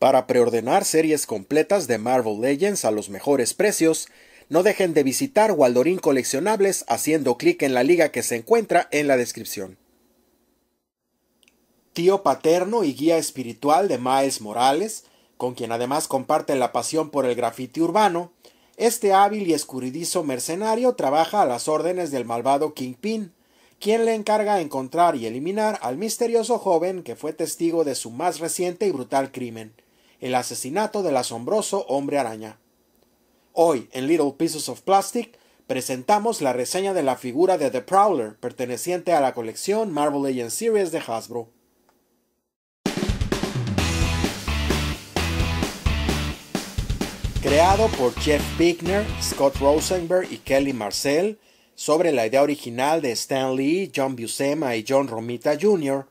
Para preordenar series completas de Marvel Legends a los mejores precios, no dejen de visitar Waldorín Coleccionables haciendo clic en la liga que se encuentra en la descripción. Tío paterno y guía espiritual de Maes Morales, con quien además comparte la pasión por el grafiti urbano, este hábil y escurridizo mercenario trabaja a las órdenes del malvado Kingpin, quien le encarga encontrar y eliminar al misterioso joven que fue testigo de su más reciente y brutal crimen el asesinato del asombroso hombre araña. Hoy, en Little Pieces of Plastic, presentamos la reseña de la figura de The Prowler, perteneciente a la colección Marvel Legends Series de Hasbro. Creado por Jeff Bickner, Scott Rosenberg y Kelly Marcel, sobre la idea original de Stan Lee, John Buscema y John Romita Jr.,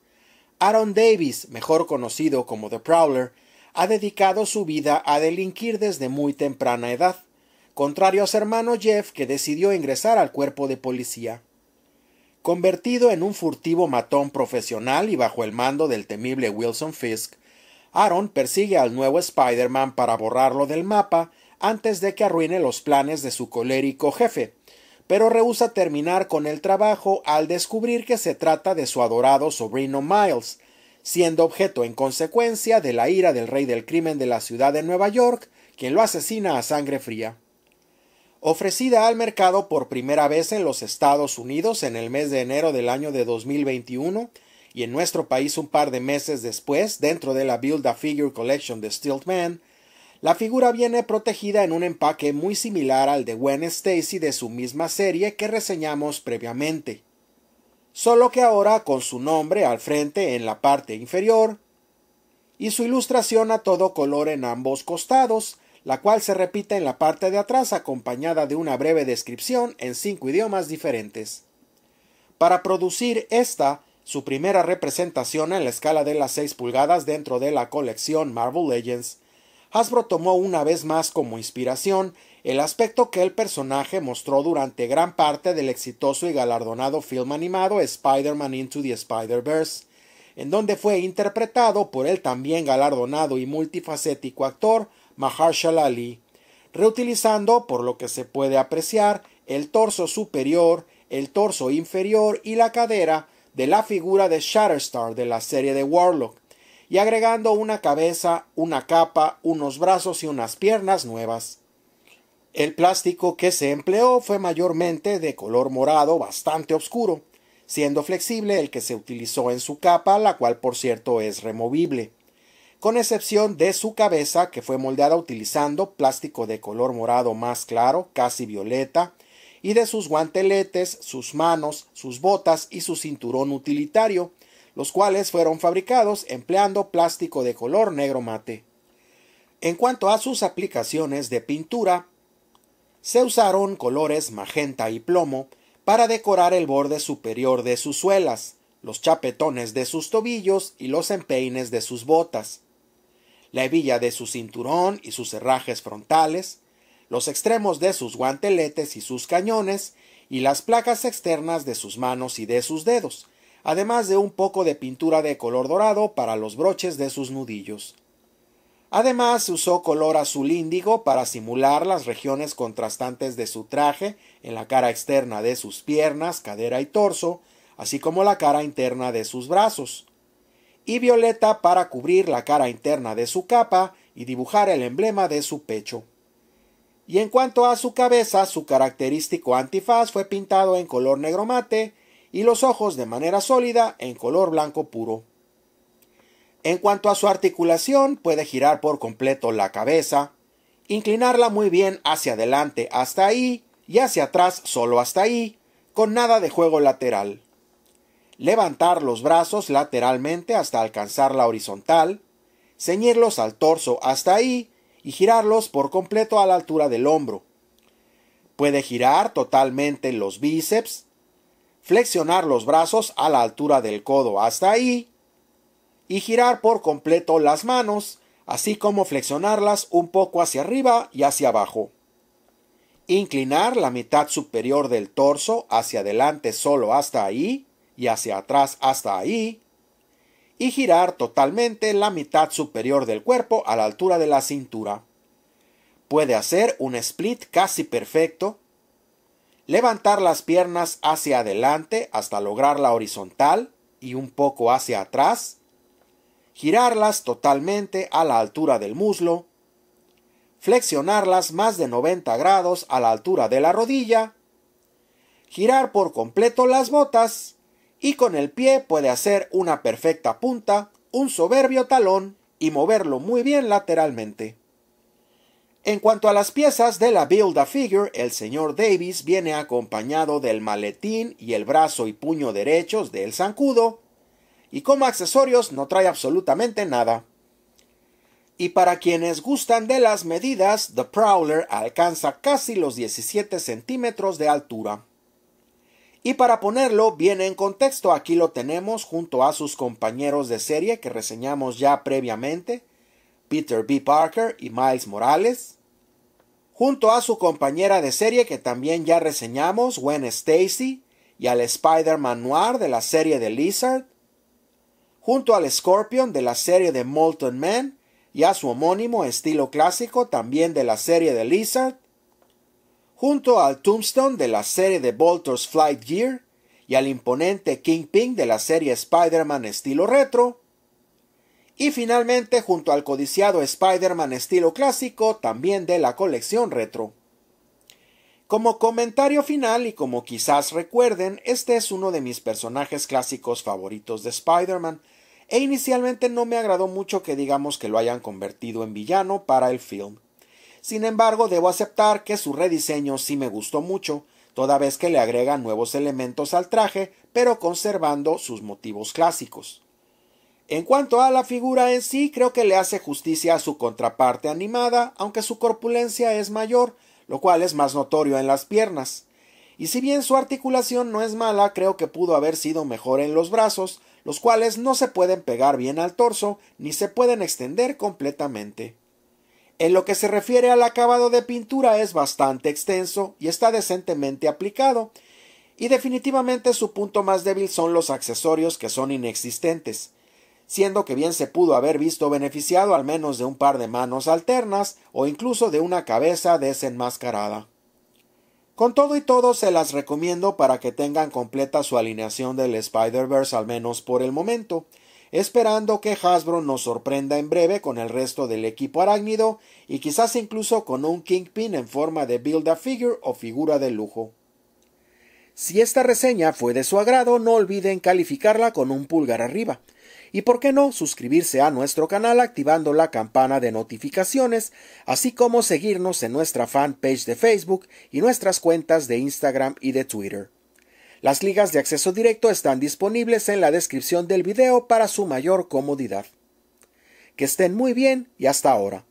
Aaron Davis, mejor conocido como The Prowler, ha dedicado su vida a delinquir desde muy temprana edad, contrario a su hermano Jeff que decidió ingresar al cuerpo de policía. Convertido en un furtivo matón profesional y bajo el mando del temible Wilson Fisk, Aaron persigue al nuevo Spider-Man para borrarlo del mapa antes de que arruine los planes de su colérico jefe, pero rehúsa terminar con el trabajo al descubrir que se trata de su adorado sobrino Miles, siendo objeto en consecuencia de la ira del rey del crimen de la ciudad de Nueva York, quien lo asesina a sangre fría. Ofrecida al mercado por primera vez en los Estados Unidos en el mes de enero del año de 2021 y en nuestro país un par de meses después dentro de la Build a Figure Collection de Man, la figura viene protegida en un empaque muy similar al de Gwen Stacy de su misma serie que reseñamos previamente solo que ahora con su nombre al frente en la parte inferior y su ilustración a todo color en ambos costados, la cual se repite en la parte de atrás acompañada de una breve descripción en cinco idiomas diferentes. Para producir esta, su primera representación en la escala de las seis pulgadas dentro de la colección Marvel Legends, Hasbro tomó una vez más como inspiración el aspecto que el personaje mostró durante gran parte del exitoso y galardonado film animado Spider-Man Into the Spider-Verse, en donde fue interpretado por el también galardonado y multifacético actor Mahershala Ali, reutilizando, por lo que se puede apreciar, el torso superior, el torso inferior y la cadera de la figura de Shatterstar de la serie de Warlock, y agregando una cabeza, una capa, unos brazos y unas piernas nuevas. El plástico que se empleó fue mayormente de color morado bastante oscuro, siendo flexible el que se utilizó en su capa, la cual por cierto es removible, con excepción de su cabeza que fue moldeada utilizando plástico de color morado más claro, casi violeta, y de sus guanteletes, sus manos, sus botas y su cinturón utilitario, los cuales fueron fabricados empleando plástico de color negro mate. En cuanto a sus aplicaciones de pintura, se usaron colores magenta y plomo para decorar el borde superior de sus suelas, los chapetones de sus tobillos y los empeines de sus botas, la hebilla de su cinturón y sus herrajes frontales, los extremos de sus guanteletes y sus cañones, y las placas externas de sus manos y de sus dedos, además de un poco de pintura de color dorado para los broches de sus nudillos. Además se usó color azul índigo para simular las regiones contrastantes de su traje en la cara externa de sus piernas, cadera y torso, así como la cara interna de sus brazos, y violeta para cubrir la cara interna de su capa y dibujar el emblema de su pecho. Y en cuanto a su cabeza, su característico antifaz fue pintado en color negro mate, y los ojos de manera sólida en color blanco puro. En cuanto a su articulación, puede girar por completo la cabeza, inclinarla muy bien hacia adelante hasta ahí y hacia atrás solo hasta ahí, con nada de juego lateral. Levantar los brazos lateralmente hasta alcanzar la horizontal, ceñirlos al torso hasta ahí y girarlos por completo a la altura del hombro. Puede girar totalmente los bíceps, flexionar los brazos a la altura del codo hasta ahí y girar por completo las manos, así como flexionarlas un poco hacia arriba y hacia abajo. Inclinar la mitad superior del torso hacia adelante solo hasta ahí y hacia atrás hasta ahí. Y girar totalmente la mitad superior del cuerpo a la altura de la cintura. Puede hacer un split casi perfecto Levantar las piernas hacia adelante hasta lograr la horizontal y un poco hacia atrás. Girarlas totalmente a la altura del muslo. Flexionarlas más de 90 grados a la altura de la rodilla. Girar por completo las botas. Y con el pie puede hacer una perfecta punta, un soberbio talón y moverlo muy bien lateralmente. En cuanto a las piezas de la Build a Figure, el señor Davis viene acompañado del maletín y el brazo y puño derechos del zancudo, y como accesorios no trae absolutamente nada. Y para quienes gustan de las medidas, The Prowler alcanza casi los 17 centímetros de altura. Y para ponerlo bien en contexto, aquí lo tenemos junto a sus compañeros de serie que reseñamos ya previamente, Peter B. Parker y Miles Morales, junto a su compañera de serie que también ya reseñamos, Gwen Stacy, y al Spider-Man Noir de la serie de Lizard, junto al Scorpion de la serie de Molten Man y a su homónimo estilo clásico también de la serie de Lizard, junto al Tombstone de la serie de Bolter's Flight Gear y al imponente Kingpin de la serie Spider-Man estilo retro, y finalmente junto al codiciado Spider-Man estilo clásico, también de la colección retro. Como comentario final y como quizás recuerden, este es uno de mis personajes clásicos favoritos de Spider-Man, e inicialmente no me agradó mucho que digamos que lo hayan convertido en villano para el film. Sin embargo, debo aceptar que su rediseño sí me gustó mucho, toda vez que le agregan nuevos elementos al traje, pero conservando sus motivos clásicos. En cuanto a la figura en sí, creo que le hace justicia a su contraparte animada, aunque su corpulencia es mayor, lo cual es más notorio en las piernas. Y si bien su articulación no es mala, creo que pudo haber sido mejor en los brazos, los cuales no se pueden pegar bien al torso ni se pueden extender completamente. En lo que se refiere al acabado de pintura es bastante extenso y está decentemente aplicado, y definitivamente su punto más débil son los accesorios que son inexistentes siendo que bien se pudo haber visto beneficiado al menos de un par de manos alternas o incluso de una cabeza desenmascarada. Con todo y todo se las recomiendo para que tengan completa su alineación del Spider-Verse al menos por el momento, esperando que Hasbro nos sorprenda en breve con el resto del equipo arácnido y quizás incluso con un Kingpin en forma de Build a Figure o figura de lujo. Si esta reseña fue de su agrado, no olviden calificarla con un pulgar arriba y por qué no suscribirse a nuestro canal activando la campana de notificaciones, así como seguirnos en nuestra fanpage de Facebook y nuestras cuentas de Instagram y de Twitter. Las ligas de acceso directo están disponibles en la descripción del video para su mayor comodidad. Que estén muy bien y hasta ahora.